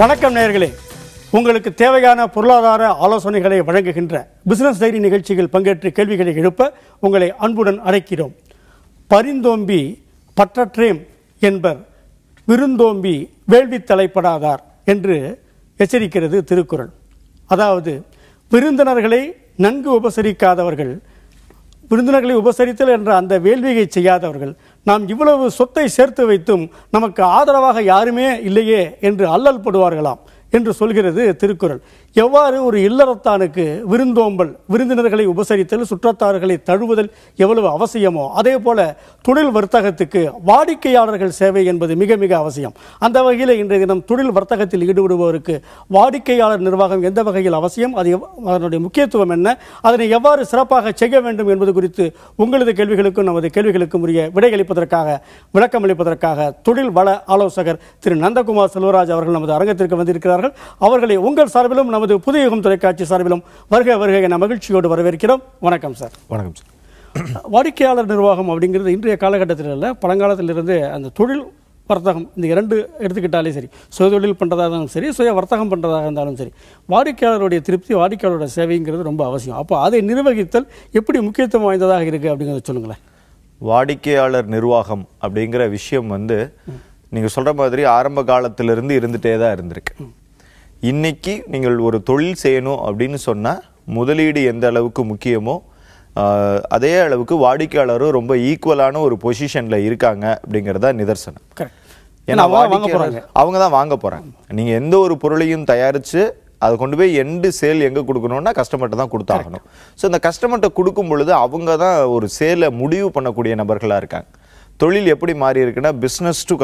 வணக்கம் நேர்களே உங்களுக்கு தேவையான பொருளாதார ஆலோசனைகளை வழங்குகின்ற பிசினஸ் டைரி நிகழ்ச்சியில் பங்கேற்று கேள்விகளை எழுப்ப உங்களை அன்புடன் அழைக்கிறோம் பரிந்தோம்பி பற்றற்றேம் என்பர் விருந்தோம்பி வேள்வி தலைப்படாதார் என்று எச்சரிக்கிறது திருக்குறள் அதாவது விருந்தினர்களை நன்கு உபசரிக்காதவர்கள் விருந்தினர்களை உபசரித்தல் என்ற அந்த வேள்வியை செய்யாதவர்கள் நாம் இவ்வளவு சொத்தை சேர்த்து வைத்தும் நமக்கு ஆதரவாக யாருமே இல்லையே என்று அல்லல் படுவார்களாம் என்று சொல்கிறது திருக்குறள் எவ்வாறு ஒரு இல்லறத்தானுக்கு விருந்தோம்பல் விருந்தினர்களை உபசரித்தல் சுற்றத்தார்களை தழுவுதல் எவ்வளவு அவசியமோ அதே போல தொழில் வர்த்தகத்துக்கு வாடிக்கையாளர்கள் சேவை என்பது மிக மிக அவசியம் அந்த வகையில் இன்றைய தினம் தொழில் வர்த்தகத்தில் ஈடுபடுபவருக்கு வாடிக்கையாளர் நிர்வாகம் எந்த வகையில் அவசியம் அது அதனுடைய முக்கியத்துவம் என்ன அதனை எவ்வாறு சிறப்பாக செய்ய வேண்டும் என்பது குறித்து உங்களது கேள்விகளுக்கும் நமது கேள்விகளுக்கும் உரிய விடையளிப்பதற்காக விளக்கமளிப்பதற்காக தொழில் வள ஆலோசகர் திரு நந்தகுமார் செல்வராஜ் அவர்கள் நமது அரங்கத்திற்கு வந்திருக்கிறார்கள் இருக்கிறார்கள் அவர்களை உங்கள் சார்பிலும் நமது புதியகம் தொலைக்காட்சி சார்பிலும் வருக வருக என மகிழ்ச்சியோடு வரவேற்கிறோம் வணக்கம் சார் வணக்கம் சார் வாடிக்கையாளர் நிர்வாகம் அப்படிங்கிறது இன்றைய காலகட்டத்தில் இல்லை பழங்காலத்திலிருந்து அந்த தொழில் வர்த்தகம் இந்த இரண்டு எடுத்துக்கிட்டாலே சரி சுய தொழில் பண்ணுறதாக இருந்தாலும் சரி சுய வர்த்தகம் பண்ணுறதாக இருந்தாலும் சரி வாடிக்கையாளருடைய திருப்தி வாடிக்கையாளரோட சேவைங்கிறது ரொம்ப அவசியம் அப்போ அதை நிர்வகித்தல் எப்படி முக்கியத்துவம் வாய்ந்ததாக இருக்குது அப்படிங்கிறத சொல்லுங்களேன் வாடிக்கையாளர் நிர்வாகம் அப்படிங்கிற விஷயம் வந்து நீங்கள் சொல்கிற மாதிரி ஆரம்ப காலத்திலிருந்து இருந்துகிட்டே தான் இருந்திருக்கு இன்னைக்கு நீங்கள் ஒரு தொழில் செய்யணும் அப்படின்னு சொன்னால் முதலீடு எந்த அளவுக்கு முக்கியமோ அதே அளவுக்கு வாடிக்கையாளரும் ரொம்ப ஈக்குவலான ஒரு பொசிஷனில் இருக்காங்க அப்படிங்கிறதா நிதர்சனம் ஏன்னா அவங்க தான் வாங்க போகிறாங்க நீங்கள் எந்த ஒரு பொருளையும் தயாரித்து அதை கொண்டு போய் எண்டு சேல் எங்கே கொடுக்கணும்னா கஸ்டமர்கிட்ட தான் கொடுத்தாகணும் ஸோ இந்த கஸ்டமர்கிட்ட கொடுக்கும் பொழுது அவங்க தான் ஒரு சேலை முடிவு பண்ணக்கூடிய நபர்களாக இருக்காங்க தொழில் எப்படி மாறி இருக்குன்னா பிஸ்னஸ் டு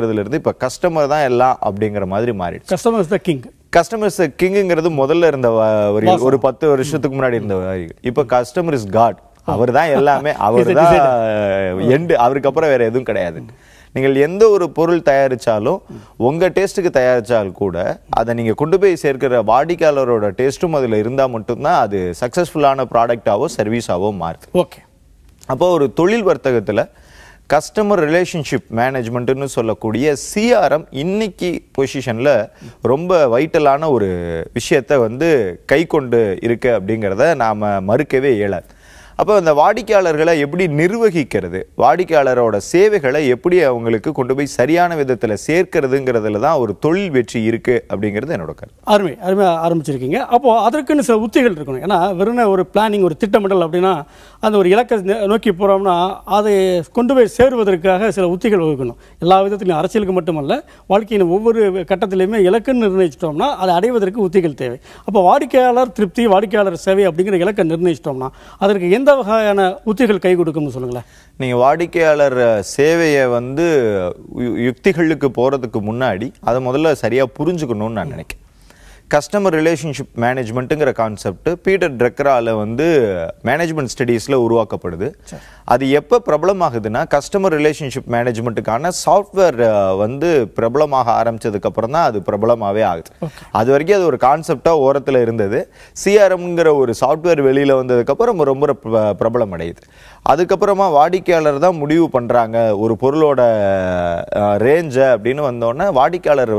இருந்து இப்போ கஸ்டமர் தான் எல்லாம் அப்படிங்கிற மாதிரி மாறிடுச்சு கஸ்டமர்ஸ் த கிங் கஸ்டமர்ஸ் கிங்குங்கிறது முதல்ல இருந்த வரிகள் ஒரு பத்து வருஷத்துக்கு முன்னாடி இருந்த வரிகள் இப்போ கஸ்டமர் இஸ் காட் அவர் தான் எல்லாமே அவர் தான் எண்டு அவருக்கு அப்புறம் வேற எதுவும் கிடையாது நீங்கள் எந்த ஒரு பொருள் தயாரித்தாலும் உங்கள் டேஸ்ட்டுக்கு தயாரித்தால் கூட அதை நீங்கள் கொண்டு போய் சேர்க்கிற வாடிக்கையாளரோட டேஸ்ட்டும் அதில் இருந்தால் மட்டும்தான் அது சக்ஸஸ்ஃபுல்லான ப்ராடக்டாவோ சர்வீஸாவோ மாறுது ஓகே அப்போ ஒரு தொழில் வர்த்தகத்தில் கஸ்டமர் ரிலேஷன்ஷிப் மேனேஜ்மெண்ட்டுன்னு சொல்லக்கூடிய சிஆர்எம் இன்னைக்கு பொசிஷனில் ரொம்ப வைட்டலான ஒரு விஷயத்தை வந்து கை கொண்டு இருக்குது அப்படிங்கிறத நாம் மறுக்கவே இயலாது அப்போ அந்த வாடிக்கையாளர்களை எப்படி நிர்வகிக்கிறது வாடிக்கையாளரோட சேவைகளை எப்படி அவங்களுக்கு கொண்டு போய் சரியான விதத்தில் சேர்க்கிறதுங்கிறதுல தான் ஒரு தொழில் வெற்றி இருக்குது அப்படிங்கிறது என்னோட கருத்து அருமை அருமை ஆரம்பிச்சிருக்கீங்க அப்போது அதற்குன்னு சில உத்திகள் இருக்கணும் ஏன்னா வெறும் ஒரு பிளானிங் ஒரு திட்டமிடல் அப்படின்னா அந்த ஒரு இலக்கை நோக்கி போகிறோம்னா அதை கொண்டு போய் சேருவதற்காக சில உத்திகள் வகுக்கணும் எல்லா விதத்திலையும் அரசியலுக்கு மட்டுமல்ல வாழ்க்கையின் ஒவ்வொரு கட்டத்திலையுமே இலக்குன்னு நிர்ணயிச்சிட்டோம்னா அதை அடைவதற்கு உத்திகள் தேவை அப்போ வாடிக்கையாளர் திருப்தி வாடிக்கையாளர் சேவை அப்படிங்கிற இலக்கை நிர்ணயிச்சிட்டோம்னா அதற்கு எந்த எந்த வகையான உத்திகள் கை கொடுக்கும்னு சொல்லுங்களேன் நீங்கள் வாடிக்கையாளர் சேவையை வந்து யுக்திகளுக்கு போகிறதுக்கு முன்னாடி அதை முதல்ல சரியாக புரிஞ்சுக்கணும்னு நான் நினைக்கிறேன் கஸ்டமர் ரிலேஷன்ஷிப் மேனேஜ்மெண்ட்டுங்கிற கான்செப்ட் பீட்டர் ட்ரெக்கரால வந்து மேனேஜ்மெண்ட் ஸ்டடீஸில் உருவாக்கப்படுது அது எப்போ பிரபலம் ஆகுதுன்னா கஸ்டமர் ரிலேஷன்ஷிப் மேனேஜ்மெண்ட்டுக்கான சாஃப்ட்வேர் வந்து பிரபலமாக ஆரம்பித்ததுக்கப்புறம் தான் அது பிரபலமாகவே ஆகுது அது வரைக்கும் அது ஒரு கான்செப்டாக ஓரத்தில் இருந்தது சிஆர்எம்ங்கிற ஒரு சாஃப்ட்வேர் வெளியில் வந்ததுக்கப்புறம் ரொம்ப பிரபலம் அடையுது அதுக்கப்புறமா வாடிக்கையாளர் தான் முடிவு பண்ணுறாங்க ஒரு பொருளோட ரேஞ்சை அப்படின்னு வந்தோடனே வாடிக்கையாளர்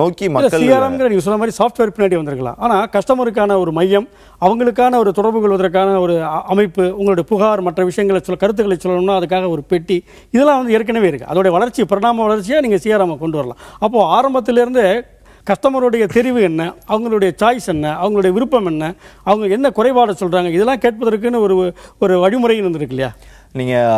நோக்கி மக்கள் நீங்கள் சொன்ன மாதிரி சாஃப்ட்வேர் பின்னாடி வந்திருக்கலாம் ஆனால் கஸ்டமருக்கான ஒரு மையம் அவங்களுக்கான ஒரு தொடர்பு கொள்வதற்கான ஒரு அமைப்பு உங்களுடைய புகார் மற்ற விஷயங்களை சொல்ல கருத்துக்களை சொல்லணும்னா அதுக்காக ஒரு பெட்டி இதெல்லாம் வந்து ஏற்கனவே இருக்குது அதோடைய வளர்ச்சி பரிணாம வளர்ச்சியாக நீங்கள் சிஆர்எம் கொண்டு வரலாம் அப்போது ஆரம்பத்திலேருந்து கஸ்டமருடைய தெரிவு என்ன அவங்களுடைய சாய்ஸ் என்ன அவங்களுடைய விருப்பம் என்ன அவங்க என்ன குறைபாடு சொல்கிறாங்க இதெல்லாம் கேட்பதற்குன்னு ஒரு ஒரு வழிமுறைன்னு இருந்திருக்கு இல்லையா நீங்கள்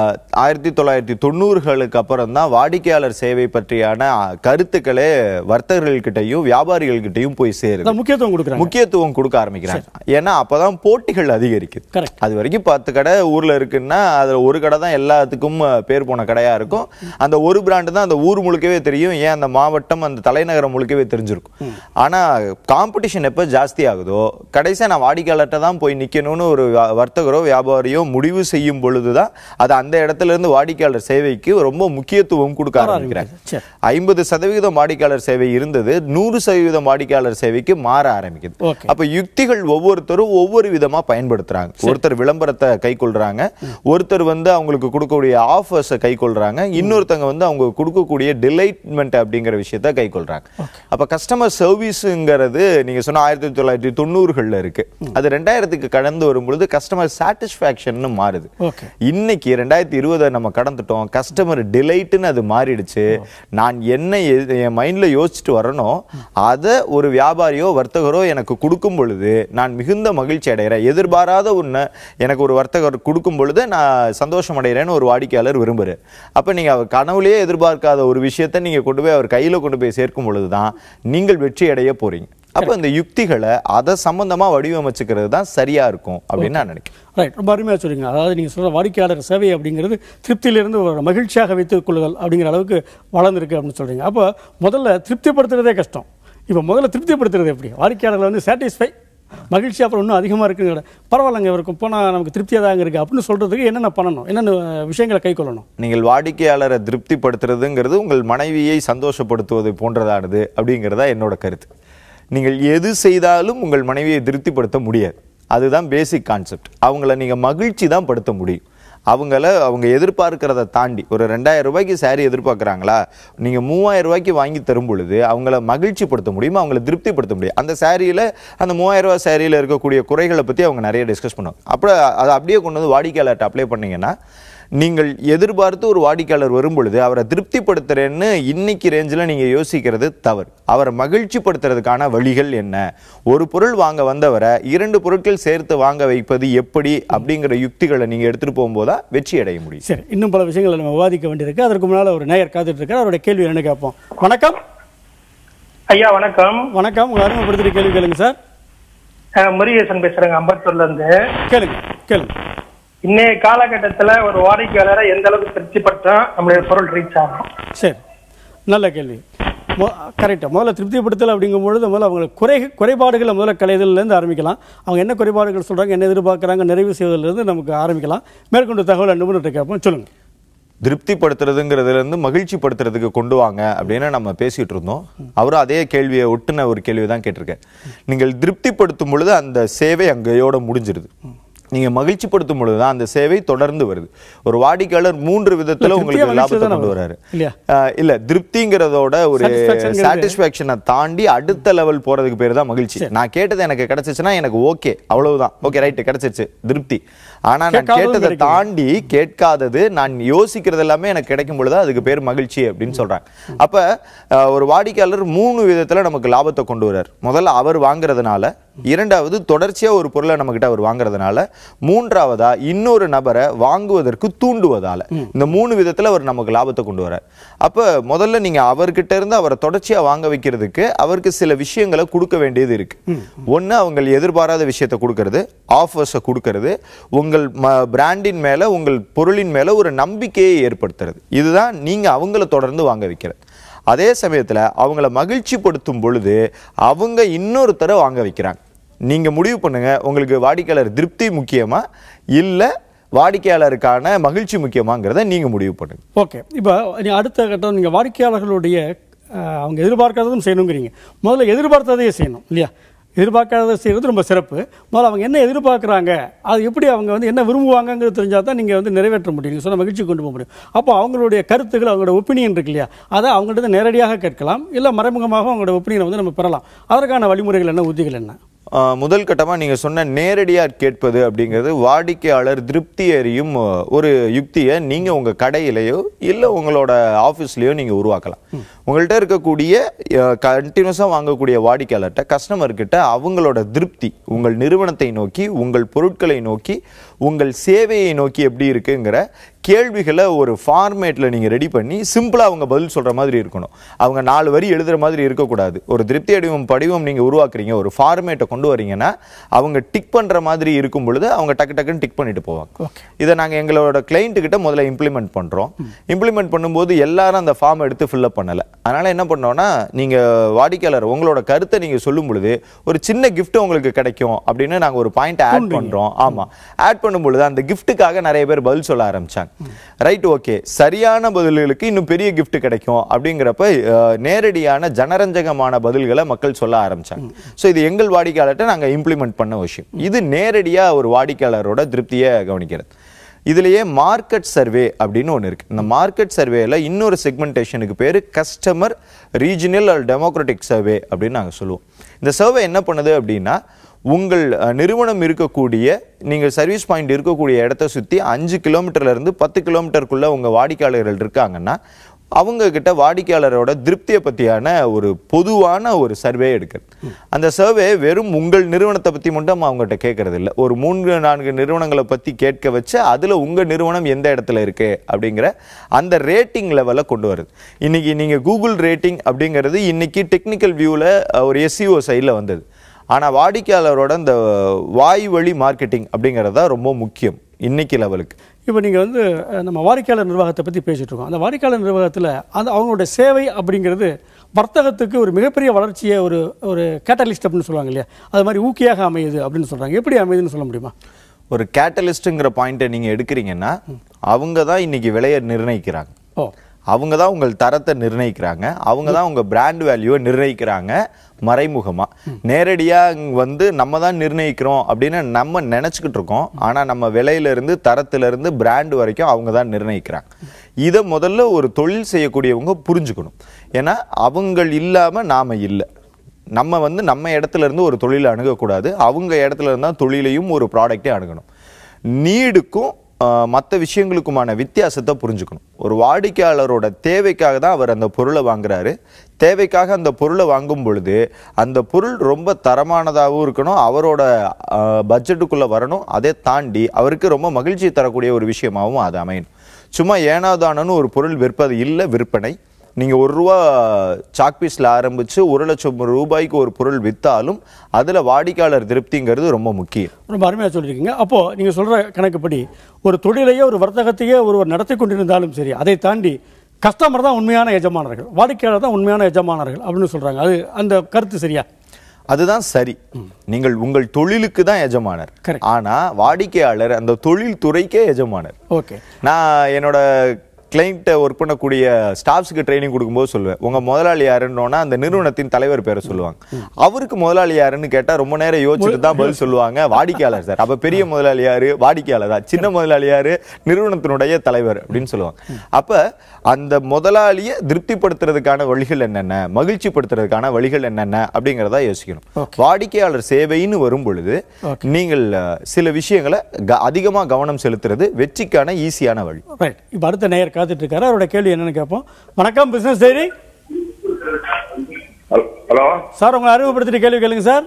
ஆயிரத்தி தொள்ளாயிரத்தி தொண்ணூறுகளுக்கு அப்புறம் தான் வாடிக்கையாளர் சேவை பற்றியான கருத்துக்களே வர்த்தகர்கள்கிட்டையும் வியாபாரிகள்கிட்டையும் போய் சேருது முக்கியத்துவம் கொடுக்குறாங்க முக்கியத்துவம் கொடுக்க ஆரம்பிக்கிறாங்க ஏன்னா அப்போ தான் போட்டிகள் அதிகரிக்குது அது வரைக்கும் பத்து கடை ஊரில் இருக்குன்னா அதில் ஒரு கடை தான் எல்லாத்துக்கும் பேர் போன கடையாக இருக்கும் அந்த ஒரு பிராண்டு தான் அந்த ஊர் முழுக்கவே தெரியும் ஏன் அந்த மாவட்டம் அந்த தலைநகரம் முழுக்கவே தெரிஞ்சிருக்கும் ஆனால் காம்படிஷன் எப்போ ஜாஸ்தி ஆகுதோ கடைசியாக நான் வாடிக்கையாளர்கிட்ட தான் போய் நிற்கணும்னு ஒரு வர்த்தகரோ வியாபாரியோ முடிவு செய்யும் பொழுது தான் அது அந்த இடத்துல இருந்து வாடிக்கையாளர் சேவைக்கு ரொம்ப முக்கியத்துவம் கொடுக்க ஆரம்பிக்கிறாங்க ஐம்பது சதவிகிதம் வாடிக்கையாளர் சேவை இருந்தது நூறு சதவீதம் வாடிக்கையாளர் சேவைக்கு மாற ஆரம்பிக்குது அப்ப யுக்திகள் ஒவ்வொருத்தரும் ஒவ்வொரு விதமா பயன்படுத்துறாங்க ஒருத்தர் விளம்பரத்தை கை கொள்றாங்க ஒருத்தர் வந்து அவங்களுக்கு கொடுக்கக்கூடிய ஆஃபர்ஸ் கை கொள்றாங்க இன்னொருத்தங்க வந்து அவங்க கொடுக்கக்கூடிய டிலைட்மெண்ட் அப்படிங்கிற விஷயத்த கை கொள்றாங்க அப்ப கஸ்டமர் சர்வீஸுங்கிறது நீங்க சொன்ன ஆயிரத்தி தொள்ளாயிரத்தி தொண்ணூறுகள்ல இருக்கு அது ரெண்டாயிரத்துக்கு கடந்து வரும்பொழுது கஸ்டமர் சாட்டிஸ்பேக்ஷன் மாறுது இன்னைக்கு இன்னைக்கு ரெண்டாயிரத்தி இருபதை நம்ம கடந்துட்டோம் கஸ்டமர் டிலைட்டுன்னு அது மாறிடுச்சு நான் என்ன என் மைண்டில் யோசிச்சுட்டு வரணும் அதை ஒரு வியாபாரியோ வர்த்தகரோ எனக்கு கொடுக்கும் பொழுது நான் மிகுந்த மகிழ்ச்சி அடைகிறேன் எதிர்பாராத ஒன்று எனக்கு ஒரு வர்த்தகர் கொடுக்கும் பொழுது நான் சந்தோஷம் அடைகிறேன்னு ஒரு வாடிக்கையாளர் விரும்புகிறார் அப்போ நீங்கள் அவர் கனவுலேயே எதிர்பார்க்காத ஒரு விஷயத்தை நீங்கள் கொண்டு போய் அவர் கையில் கொண்டு போய் சேர்க்கும் பொழுது தான் நீங்கள் வெற்றி அடைய போகிறீங்க அப்போ இந்த யுக்திகளை அதை சம்மந்தமாக வடிவமைச்சுக்கிறது தான் சரியாக இருக்கும் அப்படின்னு நான் நினைக்கிறேன் ரைட் ரொம்ப அருமையா சொல்லுங்க அதாவது நீங்கள் சொல்கிற வாடிக்கையாளர் சேவை அப்படிங்கிறது திருப்தியிலிருந்து ஒரு மகிழ்ச்சியாக வைத்துக் கொள்ளுதல் அப்படிங்கிற அளவுக்கு வளர்ந்துருக்கு அப்படின்னு சொல்கிறீங்க அப்போ முதல்ல திருப்திப்படுத்துறதே கஷ்டம் இப்போ முதல்ல திருப்திப்படுத்துறது எப்படி வாடிக்கையாளர்களை வந்து சாட்டிஸ்ஃபை மகிழ்ச்சி அப்புறம் இன்னும் அதிகமாக இருக்குங்கிற பரவாயில்லங்க இவருக்கு போனால் நமக்கு திருப்தியாக தான் இருக்குது அப்படின்னு சொல்கிறதுக்கு என்னென்ன பண்ணணும் என்னென்ன விஷயங்களை கை கொள்ளணும் நீங்கள் வாடிக்கையாளரை திருப்திப்படுத்துறதுங்கிறது உங்கள் மனைவியை சந்தோஷப்படுத்துவது போன்றதானது அப்படிங்கிறதா என்னோட கருத்து நீங்கள் எது செய்தாலும் உங்கள் மனைவியை திருப்திப்படுத்த முடியாது அதுதான் பேசிக் கான்செப்ட் அவங்கள நீங்கள் மகிழ்ச்சி தான் படுத்த முடியும் அவங்கள அவங்க எதிர்பார்க்கிறத தாண்டி ஒரு ரெண்டாயிரம் ரூபாய்க்கு சாரீ எதிர்பார்க்குறாங்களா நீங்கள் மூவாயிரம் ரூபாய்க்கு வாங்கி தரும் பொழுது அவங்கள மகிழ்ச்சிப்படுத்த முடியுமா அவங்கள திருப்திப்படுத்த முடியும் அந்த சாரியில் அந்த மூவாயிரம் ரூபா சாரியில் இருக்கக்கூடிய குறைகளை பற்றி அவங்க நிறைய டிஸ்கஸ் பண்ணுவாங்க அப்போ அதை அப்படியே கொண்டு வந்து வாடிக்கையாளர்கிட்ட அப்ளை பண்ணிங்கன்னா நீங்கள் எதிர்பார்த்து ஒரு வாடிக்கையாளர் வரும்பொழுது அவரை திருப்திப்படுத்துகிறேன்னு இன்னைக்கு ரேஞ்சில் நீங்கள் யோசிக்கிறது தவறு அவரை மகிழ்ச்சிப்படுத்துறதுக்கான வழிகள் என்ன ஒரு பொருள் வாங்க வந்தவரை இரண்டு பொருட்கள் சேர்த்து வாங்க வைப்பது எப்படி அப்படிங்கிற யுக்திகளை நீங்கள் எடுத்துகிட்டு போகும்போது தான் வெற்றி அடைய முடியும் சரி இன்னும் பல விஷயங்களை நம்ம விவாதிக்க வேண்டியிருக்கு அதற்கு முன்னால் ஒரு நேயர் காத்துட்டு இருக்கார் அவருடைய கேள்வி என்ன கேட்போம் வணக்கம் ஐயா வணக்கம் வணக்கம் உங்கள் அறிமுகப்படுத்துகிற கேள்வி கேளுங்க சார் முருகேசன் பேசுறேங்க அம்பத்தூர்ல இருந்து கேளுங்க கேளுங்க இன்னைய காலகட்டத்தில் ஒரு வாடிக்கையாளரை எந்த அளவுக்கு திருப்தி பட்டா நம்மளுடைய பொருள் ரீச் ஆகும் சரி நல்ல கேள்வி கரெக்டாக முதல்ல திருப்திப்படுத்தல் அப்படிங்கும்பொழுது முதல்ல அவங்க குறை குறைபாடுகளை முதல்ல கலைதலேருந்து ஆரம்பிக்கலாம் அவங்க என்ன குறைபாடுகள் சொல்கிறாங்க என்ன எதிர்பார்க்குறாங்க நிறைவு செய்வதிலிருந்து நமக்கு ஆரம்பிக்கலாம் மேற்கொண்டு தகவல் நிபுணர்கிட்ட கேட்போம் சொல்லுங்கள் திருப்திப்படுத்துறதுங்கிறதுலேருந்து மகிழ்ச்சி படுத்துறதுக்கு கொண்டு வாங்க அப்படின்னு நம்ம பேசிகிட்டு இருந்தோம் அவரும் அதே கேள்வியை ஒட்டுன ஒரு கேள்வி தான் கேட்டிருக்கேன் நீங்கள் திருப்திப்படுத்தும் பொழுது அந்த சேவை அங்கேயோட முடிஞ்சிருது நீங்கள் படுத்தும் பொழுது தான் அந்த சேவை தொடர்ந்து வருது ஒரு வாடிக்கையாளர் மூன்று விதத்தில் உங்களுக்கு லாபத்தை கொண்டு வர்றாரு இல்லை திருப்திங்கிறதோட ஒரு சாட்டிஸ்ஃபேக்ஷனை தாண்டி அடுத்த லெவல் போகிறதுக்கு பேர் தான் மகிழ்ச்சி நான் கேட்டது எனக்கு கிடச்சிச்சுன்னா எனக்கு ஓகே அவ்வளவுதான் ஓகே ரைட்டு கிடச்சிருச்சு திருப்தி ஆனால் நான் கேட்டதை தாண்டி கேட்காதது நான் யோசிக்கிறது எல்லாமே எனக்கு கிடைக்கும் பொழுது அதுக்கு பேர் மகிழ்ச்சி அப்படின்னு சொல்கிறாங்க அப்போ ஒரு வாடிக்கையாளர் மூணு விதத்தில் நமக்கு லாபத்தை கொண்டு வர்றார் முதல்ல அவர் வாங்குறதுனால இரண்டாவது தொடர்ச்சியாக ஒரு பொருளை நம்மக்கிட்ட அவர் வாங்குறதுனால மூன்றாவதா இன்னொரு நபரை வாங்குவதற்கு தூண்டுவதால இந்த மூணு விதத்துல அவர் நமக்கு லாபத்தை கொண்டு வர அப்ப முதல்ல நீங்க அவர்கிட்ட இருந்து அவரை தொடர்ச்சியா வாங்க வைக்கிறதுக்கு அவருக்கு சில விஷயங்களை கொடுக்க வேண்டியது இருக்கு ஒண்ணு அவங்க எதிர்பாராத விஷயத்தை கொடுக்கறது ஆஃபர்ஸை கொடுக்கறது உங்கள் பிராண்டின் மேல உங்கள் பொருளின் மேல ஒரு நம்பிக்கையை ஏற்படுத்துறது இதுதான் நீங்க அவங்கள தொடர்ந்து வாங்க வைக்கிறது அதே சமயத்தில் அவங்கள மகிழ்ச்சி படுத்தும் பொழுது அவங்க இன்னொருத்தரை வாங்க வைக்கிறாங்க நீங்கள் முடிவு பண்ணுங்கள் உங்களுக்கு வாடிக்கையாளர் திருப்தி முக்கியமாக இல்லை வாடிக்கையாளருக்கான மகிழ்ச்சி முக்கியமாங்கிறத நீங்கள் முடிவு பண்ணுங்கள் ஓகே இப்போ அடுத்த கட்டம் நீங்கள் வாடிக்கையாளர்களுடைய அவங்க எதிர்பார்க்காததும் செய்யணுங்கிறீங்க முதல்ல எதிர்பார்த்ததையே செய்யணும் இல்லையா எதிர்பார்க்காத செய்கிறது ரொம்ப சிறப்பு முதல்ல அவங்க என்ன எதிர்பார்க்குறாங்க அது எப்படி அவங்க வந்து என்ன விரும்புவாங்கங்கிறது தெரிஞ்சால் தான் நீங்கள் வந்து நிறைவேற்ற முடியும் சொன்ன மகிழ்ச்சி கொண்டு போக முடியும் அப்போ அவங்களுடைய கருத்துக்கள் அவங்களோட ஒப்பீனியன் இருக்கு இல்லையா அதை அவங்கள்ட்ட நேரடியாக கேட்கலாம் இல்லை மறைமுகமாக அவங்களோட ஒப்பீனியனை வந்து நம்ம பெறலாம் அதற்கான வழிமுறைகள் என்ன உத்திகள் என்ன முதல் கட்டமாக நீங்கள் சொன்ன நேரடியாக கேட்பது அப்படிங்கிறது வாடிக்கையாளர் திருப்தி அறியும் ஒரு யுக்தியை நீங்கள் உங்கள் கடையிலையோ இல்லை உங்களோட ஆஃபீஸ்லேயோ நீங்கள் உருவாக்கலாம் உங்கள்கிட்ட இருக்கக்கூடிய கண்டினியூஸாக வாங்கக்கூடிய வாடிக்கையாளர்கிட்ட கஸ்டமர்கிட்ட அவங்களோட திருப்தி உங்கள் நிறுவனத்தை நோக்கி உங்கள் பொருட்களை நோக்கி உங்கள் சேவையை நோக்கி எப்படி இருக்குங்கிற கேள்விகளை ஒரு ஃபார்மேட்டில் நீங்கள் ரெடி பண்ணி சிம்பிளாக அவங்க பதில் சொல்கிற மாதிரி இருக்கணும் அவங்க நாலு வரி எழுதுகிற மாதிரி இருக்கக்கூடாது ஒரு திருப்தி அடிவம் படிவம் நீங்கள் உருவாக்குறீங்க ஒரு ஃபார்மேட்டை கொண்டு வரீங்கன்னா அவங்க டிக் பண்ணுற மாதிரி இருக்கும் பொழுது அவங்க டக்கு டக்குன்னு டிக் பண்ணிட்டு போவாங்க இதை நாங்கள் எங்களோட கிளைண்ட்டுக்கிட்ட முதல்ல இம்ப்ளிமெண்ட் பண்ணுறோம் இம்ப்ளிமெண்ட் பண்ணும்போது எல்லாரும் அந்த ஃபார்ம் எடுத்து ஃபில்அப் பண்ணலை அதனால் என்ன பண்ணோன்னா நீங்கள் வாடிக்கையாளர் உங்களோட கருத்தை நீங்கள் சொல்லும் பொழுது ஒரு சின்ன கிஃப்ட் உங்களுக்கு கிடைக்கும் அப்படின்னு நாங்கள் ஒரு பாயிண்ட் ஆட் பண்ணுறோம் ஆமாம் ஆட் பண்ணும்பொழுது அந்த கிஃப்ட்டுக்காக நிறைய பேர் பதில் சொல்ல ஆரம்பித்தாங்க ரைட் ஓகே சரியான பதில்களுக்கு இன்னும் பெரிய கிஃப்ட் கிடைக்கும் அப்படிங்கிறப்ப நேரடியான ஜனரஞ்சகமான பதில்களை மக்கள் சொல்ல ஆரம்பிச்சாங்க ஸோ இது எங்கள் வாடிக்கையாளர்கிட்ட நாங்கள் இம்ப்ளிமெண்ட் பண்ண விஷயம் இது நேரடியாக ஒரு வாடிக்கையாளரோட திருப்தியை கவனிக்கிறது இதுலேயே மார்க்கெட் சர்வே அப்படின்னு ஒன்று இருக்குது இந்த மார்க்கெட் சர்வேயில் இன்னொரு செக்மெண்டேஷனுக்கு பேர் கஸ்டமர் ரீஜனல் அல் டெமோக்ராட்டிக் சர்வே அப்படின்னு நாங்கள் சொல்லுவோம் இந்த சர்வே என்ன பண்ணுது அப்படின்னா உங்கள் நிறுவனம் இருக்கக்கூடிய நீங்கள் சர்வீஸ் பாயிண்ட் இருக்கக்கூடிய இடத்த சுற்றி அஞ்சு கிலோமீட்டர்லேருந்து பத்து கிலோமீட்டருக்குள்ளே உங்கள் வாடிக்கையாளர்கள் இருக்காங்கன்னா அவங்கக்கிட்ட வாடிக்கையாளரோட திருப்தியை பற்றியான ஒரு பொதுவான ஒரு சர்வே எடுக்கிறது அந்த சர்வே வெறும் உங்கள் நிறுவனத்தை பற்றி மட்டும் அவங்ககிட்ட கேட்கறது இல்லை ஒரு மூன்று நான்கு நிறுவனங்களை பற்றி கேட்க வச்சு அதில் உங்கள் நிறுவனம் எந்த இடத்துல இருக்குது அப்படிங்கிற அந்த ரேட்டிங் லெவலை கொண்டு வருது இன்றைக்கி நீங்கள் கூகுள் ரேட்டிங் அப்படிங்கிறது இன்றைக்கி டெக்னிக்கல் வியூவில் ஒரு எஸ்இஓ சைடில் e வந்தது ஆனால் வாடிக்கையாளரோட இந்த வாய் வழி மார்க்கெட்டிங் அப்படிங்கிறது தான் ரொம்ப முக்கியம் இன்னைக்கு லெவலுக்கு இப்போ நீங்கள் வந்து நம்ம வாடிக்கையாளர் நிர்வாகத்தை பற்றி பேசிகிட்ருக்கோம் அந்த வாடிக்கையாளர் நிர்வாகத்தில் அந்த அவங்களுடைய சேவை அப்படிங்கிறது வர்த்தகத்துக்கு ஒரு மிகப்பெரிய வளர்ச்சியை ஒரு ஒரு கேட்டலிஸ்ட் அப்படின்னு சொல்லுவாங்க இல்லையா அது மாதிரி ஊக்கியாக அமையுது அப்படின்னு சொல்கிறாங்க எப்படி அமையுதுன்னு சொல்ல முடியுமா ஒரு கேட்டலிஸ்ட்டுங்கிற பாயிண்ட்டை நீங்கள் எடுக்கிறீங்கன்னா அவங்க தான் இன்றைக்கி விலையை நிர்ணயிக்கிறாங்க ஓ அவங்க தான் உங்கள் தரத்தை நிர்ணயிக்கிறாங்க அவங்க தான் உங்கள் பிராண்ட் வேல்யூவை நிர்ணயிக்கிறாங்க மறைமுகமாக நேரடியாக வந்து நம்ம தான் நிர்ணயிக்கிறோம் அப்படின்னு நம்ம நினச்சிக்கிட்டு இருக்கோம் ஆனால் நம்ம விலையிலேருந்து தரத்துலேருந்து பிராண்டு வரைக்கும் அவங்க தான் நிர்ணயிக்கிறாங்க இதை முதல்ல ஒரு தொழில் செய்யக்கூடியவங்க புரிஞ்சுக்கணும் ஏன்னா அவங்க இல்லாமல் நாம் இல்லை நம்ம வந்து நம்ம இடத்துல இருந்து ஒரு தொழிலை அணுகக்கூடாது அவங்க இடத்துல இருந்தால் தொழிலையும் ஒரு ப்ராடக்டே அணுகணும் நீடுக்கும் மற்ற விஷயங்களுக்குமான வித்தியாசத்தை புரிஞ்சுக்கணும் ஒரு வாடிக்கையாளரோட தேவைக்காக தான் அவர் அந்த பொருளை வாங்குறாரு தேவைக்காக அந்த பொருளை வாங்கும் பொழுது அந்த பொருள் ரொம்ப தரமானதாகவும் இருக்கணும் அவரோட பட்ஜெட்டுக்குள்ளே வரணும் அதை தாண்டி அவருக்கு ரொம்ப மகிழ்ச்சி தரக்கூடிய ஒரு விஷயமாகவும் அது அமையணும் சும்மா ஏனாதானன்னு ஒரு பொருள் விற்பது இல்லை விற்பனை நீங்கள் ஒரு ரூபா சாக்பீஸில் ஆரம்பித்து ஒரு லட்சம் ரூபாய்க்கு ஒரு பொருள் விற்றாலும் அதில் வாடிக்கையாளர் திருப்திங்கிறது ரொம்ப முக்கியம் ரொம்ப அருமையாக சொல்லியிருக்கீங்க அப்போது நீங்கள் சொல்கிற கணக்குப்படி ஒரு தொழிலையே ஒரு வர்த்தகத்தையே ஒருவர் நடத்தி கொண்டிருந்தாலும் சரி அதை தாண்டி கஸ்டமர் தான் உண்மையான எஜமானர்கள் வாடிக்கையாளர் தான் உண்மையான எஜமானர்கள் அப்படின்னு சொல்கிறாங்க அது அந்த கருத்து சரியா அதுதான் சரி நீங்கள் உங்கள் தொழிலுக்கு தான் எஜமானர் ஆனா வாடிக்கையாளர் அந்த தொழில் துறைக்கே எஜமானர் ஓகே நான் என்னோட கிளைண்ட்டை ஒர்க் பண்ணக்கூடிய ஸ்டாஃப்ஸுக்கு ட்ரைனிங் கொடுக்கும்போது சொல்லுவேன் உங்கள் முதலாளி யாருன்னோன்னா அந்த நிறுவனத்தின் தலைவர் பேரை சொல்லுவாங்க அவருக்கு முதலாளி யாருன்னு கேட்டால் ரொம்ப நேரம் யோசிச்சுட்டு தான் பதில் சொல்லுவாங்க வாடிக்கையாளர் சார் அப்போ பெரிய முதலாளி யார் வாடிக்கையாளர் தான் சின்ன முதலாளி யார் நிறுவனத்தினுடைய தலைவர் அப்படின்னு சொல்லுவாங்க அப்போ அந்த முதலாளியை திருப்திப்படுத்துறதுக்கான வழிகள் என்னென்ன மகிழ்ச்சிப்படுத்துறதுக்கான வழிகள் என்னென்ன அப்படிங்கிறதா யோசிக்கணும் வாடிக்கையாளர் சேவைன்னு வரும் பொழுது நீங்கள் சில விஷயங்களை அதிகமாக கவனம் செலுத்துறது வெற்றிக்கான ஈஸியான வழி ரைட் இப்போ அடுத்த நேயர் காத்துட்டு இருக்காரு அவரோட கேள்வி என்னன்னு கேட்போம் வணக்கம் பிசினஸ் டைரி ஹலோ சார் உங்களை அறிமுகப்படுத்திட்டு கேள்வி கேளுங்க சார்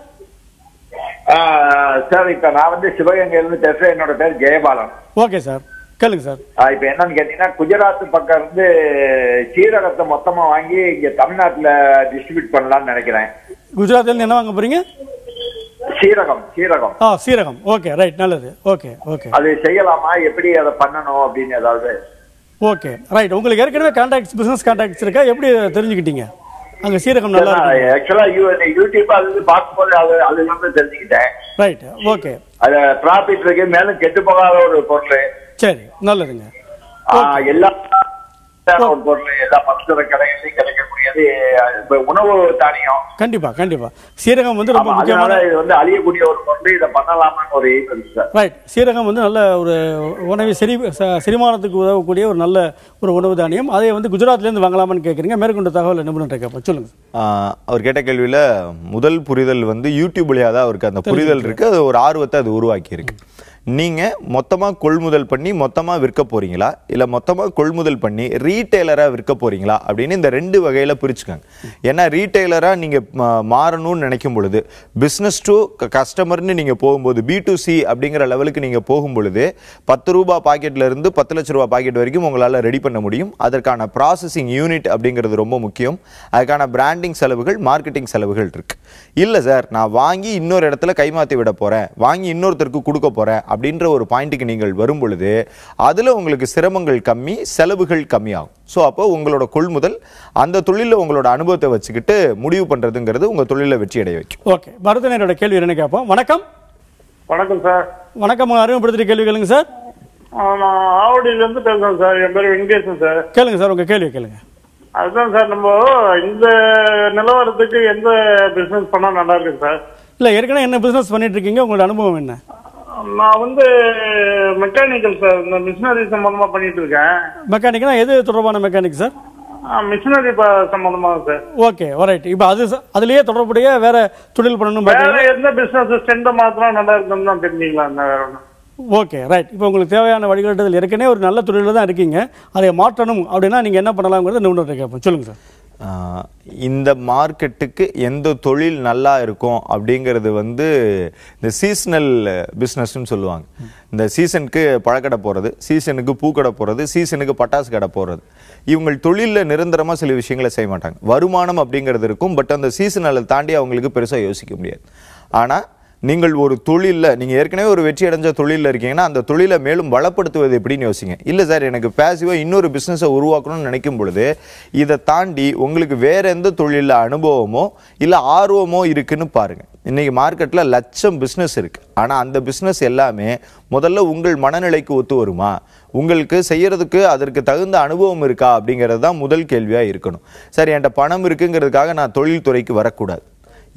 சார் இப்போ நான் வந்து சிவகங்கையிலிருந்து பேசுகிறேன் என்னோட பேர் ஜெயபாலன் ஓகே சார் கேளுங்க சார் இப்ப என்னன்னு கேட்டீங்கன்னா குஜராத் பக்கம் இருந்து சீரகத்தை மொத்தமா வாங்கி இங்க தமிழ்நாட்டுல டிஸ்ட்ரிபியூட் பண்ணலாம்னு நினைக்கிறேன் குஜராத்ல என்ன வாங்க போறீங்க சீரகம் சீரகம் ஆ சீரகம் ஓகே ரைட் நல்லது ஓகே ஓகே அது செய்யலாமா எப்படி அதை பண்ணணும் அப்படின்னு ஏதாவது ஓகே ரைட் உங்களுக்கு ஏற்கனவே கான்டாக்ட்ஸ் பிசினஸ் கான்டாக்ட்ஸ் இருக்கா எப்படி தெரிஞ்சுக்கிட்டீங்க அங்க சீரகம் நல்லா இருக்கு ஆக்சுவலா யூடியூப் அது போது அது அது தெரிஞ்சுக்கிட்டேன் ரைட் ஓகே அது ப்ராஃபிட் இருக்கு மேலும் கெட்டு போகாத ஒரு பொருள் சரி நல்லதுங்க தானியம் கண்டிப்பா கண்டிப்பா ரொம்ப வந்து நல்ல ஒரு செரி செரிமானத்துக்கு உதவக்கூடிய ஒரு நல்ல ஒரு உணவு தானியம் அதை வந்து குஜராத்லேருந்து வாங்கலாமு கேக்குறீங்க மேற்கொண்ட தகவல் நிபுணர் சொல்லுங்க அவர் கேட்ட கேள்வியில முதல் புரிதல் வந்து யூடியூப் வழியாக தான் அவருக்கு அந்த புரிதல் இருக்கு அது ஒரு ஆர்வத்தை அது உருவாக்கி இருக்கு நீங்கள் மொத்தமாக கொள்முதல் பண்ணி மொத்தமாக விற்க போகிறீங்களா இல்லை மொத்தமாக கொள்முதல் பண்ணி ரீட்டெய்லராக விற்க போகிறீங்களா அப்படின்னு இந்த ரெண்டு வகையில் பிரிச்சுக்கோங்க ஏன்னா ரீட்டெய்லராக நீங்கள் மாறணும்னு நினைக்கும் பொழுது பிஸ்னஸ் டு கஸ்டமர்னு நீங்கள் போகும்போது பி டு சி அப்படிங்கிற லெவலுக்கு நீங்கள் போகும் பொழுது பத்து ரூபா பாக்கெட்லேருந்து பத்து லட்ச ரூபா பாக்கெட் வரைக்கும் உங்களால் ரெடி பண்ண முடியும் அதற்கான ப்ராசஸிங் யூனிட் அப்படிங்கிறது ரொம்ப முக்கியம் அதுக்கான பிராண்டிங் செலவுகள் மார்க்கெட்டிங் செலவுகள் இருக்குது இல்லை சார் நான் வாங்கி இன்னொரு இடத்துல கைமாற்றி விட போகிறேன் வாங்கி இன்னொருத்தருக்கு கொடுக்க போகிறேன் அப்படின்ற ஒரு பாயிண்ட்டுக்கு நீங்கள் வரும் பொழுது அதில் உங்களுக்கு சிரமங்கள் கம்மி செலவுகள் கம்மியாகும் ஸோ அப்போ உங்களோட கொள்முதல் அந்த தொழிலில் உங்களோட அனுபவத்தை வச்சுக்கிட்டு முடிவு பண்ணுறதுங்கிறது உங்கள் தொழிலில் வெற்றி அடைய வைக்கும் ஓகே மருத்துவனோட கேள்வி என்ன கேட்போம் வணக்கம் வணக்கம் சார் வணக்கம் அறிமுகப்படுத்த கேள்வி கேளுங்க சார் ஆவடியிலேருந்து பேசுகிறேன் சார் என் பேர் வெங்கடேசன் சார் கேளுங்க சார் உங்கள் கேள்வி கேளுங்க அதுதான் சார் நம்ம இந்த நிலவரத்துக்கு எந்த பிசினஸ் பண்ணா நல்லா இருக்கு சார் இல்ல ஏற்கனவே என்ன பிசினஸ் பண்ணிட்டு இருக்கீங்க உங்களோட அனுபவம் என்ன நான் வந்து மெக்கானிக்கல் சார் இந்த மிஷினரி சம்பந்தமா பண்ணிட்டு இருக்கேன் மெக்கானிக்னா எது தொடர்பான மெக்கானிக் சார் மிஷினரி சம்பந்தமாக சார் ஓகே ரைட் இப்போ அது அதுலயே தொடர்புடைய வேற தொழில் பண்ணணும் வேற எந்த பிசினஸ் ஸ்ட்ரென்த் மாத்திரம் நல்லா இருக்கணும் தான் தெரிஞ்சுக்கலாம் வேற ஒன்று ஓகே ரைட் இப்போ உங்களுக்கு தேவையான வழிகாட்டுதல் ஏற்கனவே ஒரு நல்ல தொழிலில் தான் இருக்கீங்க அதை மாற்றணும் அப்படின்னா நீங்கள் என்ன பண்ணலாங்கிறது நிபுணர்கிட்ட கேட்போம் சொல்லுங்கள் சார் இந்த மார்க்கெட்டுக்கு எந்த தொழில் நல்லா இருக்கும் அப்படிங்கிறது வந்து இந்த சீசனல் பிஸ்னஸ்ன்னு சொல்லுவாங்க இந்த சீசனுக்கு பழக்கடை போகிறது சீசனுக்கு பூக்கடை போகிறது சீசனுக்கு பட்டாசு கடை போகிறது இவங்கள் தொழிலில் நிரந்தரமாக சில விஷயங்களை செய்ய மாட்டாங்க வருமானம் அப்படிங்கிறது இருக்கும் பட் அந்த சீசனலை தாண்டி அவங்களுக்கு பெருசாக யோசிக்க முடியாது ஆனால் நீங்கள் ஒரு தொழிலில் நீங்கள் ஏற்கனவே ஒரு வெற்றி அடைஞ்ச தொழிலில் இருக்கீங்கன்னா அந்த தொழிலை மேலும் வளப்படுத்துவது எப்படின்னு யோசிங்க இல்லை சார் எனக்கு பேசிவாக இன்னொரு பிஸ்னஸை உருவாக்கணும்னு நினைக்கும் பொழுது இதை தாண்டி உங்களுக்கு வேறு எந்த தொழிலில் அனுபவமோ இல்லை ஆர்வமோ இருக்குன்னு பாருங்கள் இன்றைக்கி மார்க்கெட்டில் லட்சம் பிஸ்னஸ் இருக்குது ஆனால் அந்த பிஸ்னஸ் எல்லாமே முதல்ல உங்கள் மனநிலைக்கு ஒத்து வருமா உங்களுக்கு செய்கிறதுக்கு அதற்கு தகுந்த அனுபவம் இருக்கா அப்படிங்கிறது தான் முதல் கேள்வியாக இருக்கணும் சார் என்கிட்ட பணம் இருக்குங்கிறதுக்காக நான் தொழில்துறைக்கு வரக்கூடாது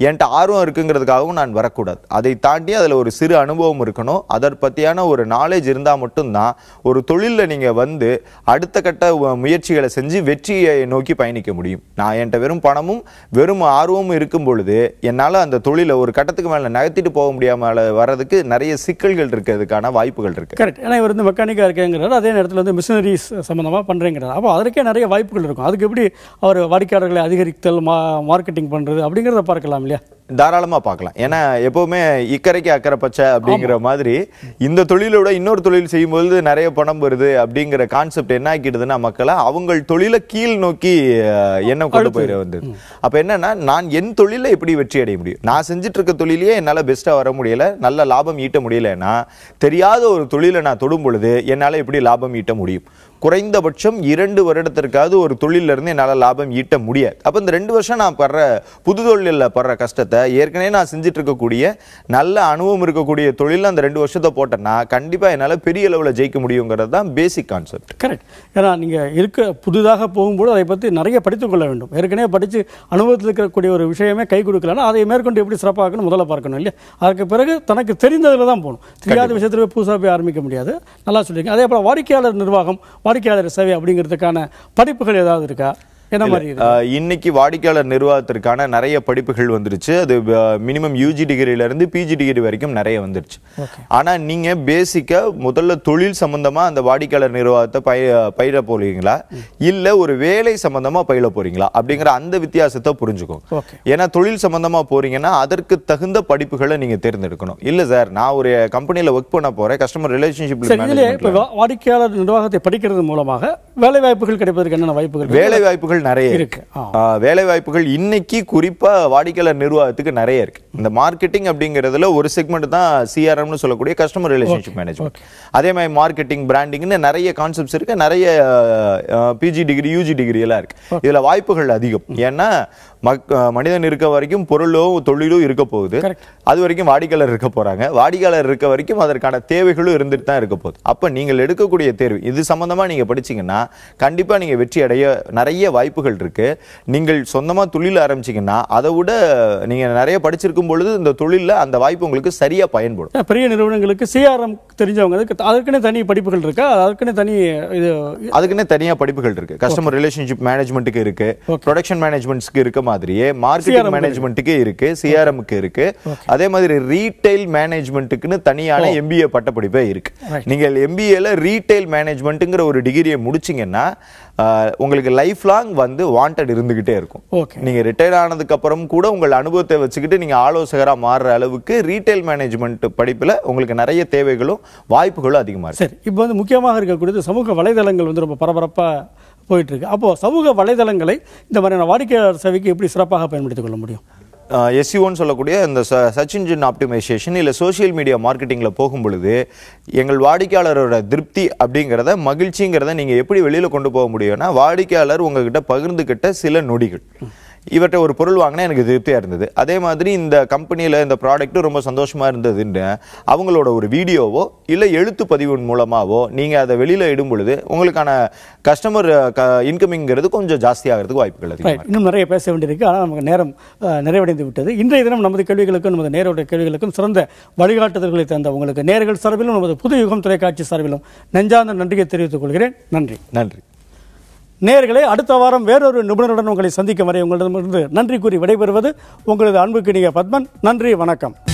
என்கிட்ட ஆர்வம் இருக்குங்கிறதுக்காகவும் நான் வரக்கூடாது அதை தாண்டி அதில் ஒரு சிறு அனுபவம் இருக்கணும் அதை பற்றியான ஒரு நாலேஜ் இருந்தால் மட்டும்தான் ஒரு தொழிலில் நீங்கள் வந்து அடுத்த கட்ட முயற்சிகளை செஞ்சு வெற்றியை நோக்கி பயணிக்க முடியும் நான் என்கிட்ட வெறும் பணமும் வெறும் ஆர்வமும் இருக்கும் பொழுது என்னால் அந்த தொழிலை ஒரு கட்டத்துக்கு மேலே நகர்த்திட்டு போக முடியாமல் வர்றதுக்கு நிறைய சிக்கல்கள் இருக்கிறதுக்கான வாய்ப்புகள் இருக்குது கரெக்ட் ஏன்னா இவர் வந்து மெக்கானிக்காக இருக்கேங்கிறார் அதே நேரத்தில் வந்து மிஷினரிஸ் சம்மந்தமாக பண்ணுறேங்கிறார் அப்போ அதற்கே நிறைய வாய்ப்புகள் இருக்கும் அதுக்கு எப்படி அவர் வாடிக்கையாளர்களை அதிகரித்தல் மா மார்க்கெட்டிங் பண்ணுறது அப்படிங்கிறத பார்க்கலாம் Hallelujah தாராளமாக பார்க்கலாம் ஏன்னா எப்போவுமே இக்கரைக்கு அக்கறை பச்சை அப்படிங்கிற மாதிரி இந்த தொழிலோட இன்னொரு தொழில் செய்யும்போது நிறைய பணம் வருது அப்படிங்கிற கான்செப்ட் என்ன ஆக்கிடுதுன்னா மக்களை அவங்க தொழிலை கீழ் நோக்கி என்ன கொண்டு போயிட வந்தது அப்போ என்னன்னா நான் என் தொழிலை எப்படி வெற்றி அடைய முடியும் நான் செஞ்சுட்டு இருக்க தொழிலையே என்னால் பெஸ்ட்டாக வர முடியல நல்ல லாபம் ஈட்ட முடியலன்னா தெரியாத ஒரு தொழிலை நான் தொடும் பொழுது என்னால் எப்படி லாபம் ஈட்ட முடியும் குறைந்தபட்சம் இரண்டு வருடத்திற்காவது ஒரு தொழிலிருந்து என்னால் லாபம் ஈட்ட முடியாது அப்போ இந்த ரெண்டு வருஷம் நான் படுற புது தொழிலில் படுற கஷ்டத்தை ஏற்கனவே நான் செஞ்சுட்டு இருக்கக்கூடிய நல்ல அனுபவம் இருக்கக்கூடிய தொழிலில் அந்த ரெண்டு வருஷத்தை போட்டேன்னா கண்டிப்பாக என்னால் பெரிய அளவில் ஜெயிக்க முடியுங்கிறது தான் பேசிக் கான்செப்ட் கரெக்ட் ஏன்னா நீங்கள் இருக்க புதிதாக போகும்போது அதை பற்றி நிறைய படித்துக்கொள்ள வேண்டும் ஏற்கனவே படித்து அனுபவத்தில் இருக்கக்கூடிய ஒரு விஷயமே கை கொடுக்கலன்னா அதை மேற்கொண்டு எப்படி சிறப்பாகணும் முதல்ல பார்க்கணும் இல்லையா அதுக்கு பிறகு தனக்கு தெரிந்ததில் தான் போகணும் தெரியாத விஷயத்தில் போய் புதுசாக போய் ஆரம்பிக்க முடியாது நல்லா சொல்லியிருக்கேன் அதே போல் வாடிக்கையாளர் நிர்வாகம் வாடிக்கையாளர் சேவை அப்படிங்கிறதுக்கான படிப்புகள் ஏதாவது இருக்கா இன்னைக்கு வாடிக்கையாளர் நிர்வாகத்திற்கான நிறைய படிப்புகள் வந்துருச்சு அது மினிமம் யூஜி டிகிரில இருந்து பிஜி டிகிரி வரைக்கும் நிறைய வந்துருச்சு ஆனா நீங்க பேசிக்கா முதல்ல தொழில் சம்பந்தமா அந்த வாடிக்கையாளர் நிர்வாகத்தை பய பயிர போறீங்களா இல்ல ஒரு வேலை சம்பந்தமா பயில போறீங்களா அப்படிங்கிற அந்த வித்தியாசத்தை புரிஞ்சுக்கோங்க ஏன்னா தொழில் சம்பந்தமா போறீங்கன்னா அதற்கு தகுந்த படிப்புகளை நீங்க தேர்ந்தெடுக்கணும் இல்ல சார் நான் ஒரு கம்பெனியில ஒர்க் பண்ண போறேன் கஸ்டமர் ரிலேஷன்ஷிப் வாடிக்கையாளர் நிர்வாகத்தை படிக்கிறது மூலமாக வேலை வாய்ப்புகள் கிடைப்பதற்கு என்னென்ன வாய்ப்புகள் வேலை வாய்ப்புகள் நிறைய இருக்கு வேலை வாய்ப்புகள் இன்னைக்கு குறிப்பா வாடிக்கையாளர் நிர்வாகத்துக்கு நிறைய இருக்கு இந்த மார்க்கெட்டிங் அப்படிங்கறதுல ஒரு செக்மெண்ட் தான் சிஆர்எம்னு சொல்லக்கூடிய கஸ்டமர் ரிலேஷன்ஷிப் மேனேஜ்மெண்ட் அதே மாதிரி மார்க்கெட்டிங் பிராண்டிங்னு நிறைய கான்செப்ட்ஸ் இருக்கு நிறைய பிஜி டிகிரி யூஜி டிகிரி எல்லாம் இருக்கு இதுல வாய்ப்புகள் அதிகம் ஏன்னா மனிதன் இருக்க வரைக்கும் பொருளோ தொழிலோ இருக்க போகுது அது வரைக்கும் வாடிக்கையாளர் இருக்க போறாங்க வாடிக்கையாளர் இருக்க வரைக்கும் அதற்கான தேவைகளும் இருந்துட்டு தான் இருக்க போகுது அப்ப நீங்கள் எடுக்கக்கூடிய தேர்வு இது சம்பந்தமா நீங்க படிச்சீங்கன்னா கண்டிப்பா நீங்க வெற்றி அடைய நிறைய வாய்ப்புகள் இருக்கு நீங்கள் சொந்தமா தொழில் ஆரம்பிச்சீங்கன்னா அதை விட நீங்க நிறைய படிச்சிருக்கும் பொழுது இந்த தொழில அந்த வாய்ப்பு உங்களுக்கு சரியா பயன்படும் பெரிய நிறுவனங்களுக்கு சிஆர்எம் தெரிஞ்சவங்க அதுக்குன்னு தனி படிப்புகள் இருக்கு அதுக்குன்னு தனி இது அதுக்குன்னு தனியா படிப்புகள் இருக்கு கஸ்டமர் ரிலேஷன்ஷிப் மேனேஜ்மெண்ட்டுக்கு இருக்கு ப்ரொடக்ஷன் மேனேஜ்மெண்ட்ஸ்க்கு இருக்க மாதிரியே மார்க்கெட்டிங் மேனேஜ்மெண்ட்டுக்கு இருக்கு சிஆர்எம்க்கு இருக்கு அதே மாதிரி ரீட்டைல் மேனேஜ்மெண்ட்டுக்குன்னு தனியான எம்பிஏ oh. பட்டப்படிப்பே இருக்கு நீங்கள் எம்பிஏல ரீட்டைல் மேனேஜ்மெண்ட்டுங்கிற ஒரு டிகிரியை முடிச்சிங்கன்னா உங்களுக்கு லைஃப் லாங் வந்து வாண்டட் இருந்துகிட்டே இருக்கும் நீங்க ரிட்டையர் ஆனதுக்கு அப்புறம் கூட உங்கள் அனுபவத்தை வச்சுக்கிட்டு நீங்க ஆலோசகரா மாறுற அளவுக்கு ரீட்டைல் மேனேஜ்மெண்ட் படிப்புல உங்களுக்கு நிறைய தேவைகளும் வாய்ப்புகளும் அதிகமாக இருக்கு சரி இப்போ வந்து முக்கியமாக இருக்கக்கூடியது சமூக வலைதளங்கள் வந்து ரொம்ப பரபரப்பாக போயிட்டுருக்கு அப்போது சமூக வலைதளங்களை இந்த மாதிரியான வாடிக்கையாளர் சேவைக்கு எப்படி சிறப்பாக பயன்படுத்திக் கொள்ள முடியும் எஸ்யூன்னு சொல்லக்கூடிய இந்த சர்ச் இன்ஜின் ஆப்டிமைசேஷன் இல்லை சோஷியல் மீடியா மார்க்கெட்டிங்கில் போகும் பொழுது எங்கள் வாடிக்கையாளரோட திருப்தி அப்படிங்கிறத மகிழ்ச்சிங்கிறத நீங்கள் எப்படி வெளியில் கொண்டு போக முடியும்னா வாடிக்கையாளர் உங்கள்கிட்ட பகிர்ந்துக்கிட்ட சில நொடிகள் இவர்கிட்ட ஒரு பொருள் வாங்கினா எனக்கு திருப்தியாக இருந்தது அதே மாதிரி இந்த கம்பெனியில் இந்த ப்ராடக்ட்டும் ரொம்ப சந்தோஷமாக இருந்ததுன்னு அவங்களோட ஒரு வீடியோவோ இல்லை எழுத்து பதிவின் மூலமாகவோ நீங்கள் அதை வெளியில் இடும் பொழுது உங்களுக்கான கஸ்டமர் க இன்கமிங்கிறது கொஞ்சம் ஜாஸ்தியாகிறதுக்கு வாய்ப்புகள் இருக்குது இன்னும் நிறைய பேச வேண்டியிருக்கு ஆனால் நமக்கு நேரம் நிறைவடைந்து விட்டது இன்றைய தினம் நமது கேள்விகளுக்கும் நமது நேரோட கேள்விகளுக்கும் சிறந்த வழிகாட்டுதல்களை தந்த உங்களுக்கு நேர்கள் சார்பிலும் நமது புது யுகம் தொலைக்காட்சி சார்பிலும் நெஞ்சார்ந்த நன்றியை தெரிவித்துக் கொள்கிறேன் நன்றி நன்றி நேர்களை அடுத்த வாரம் வேறொரு நிபுணருடன் உங்களை சந்திக்கும் வரை உங்களிடமிருந்து நன்றி கூறி விடைபெறுவது உங்களது அன்புக்கு நீங்கள் பத்மன் நன்றி வணக்கம்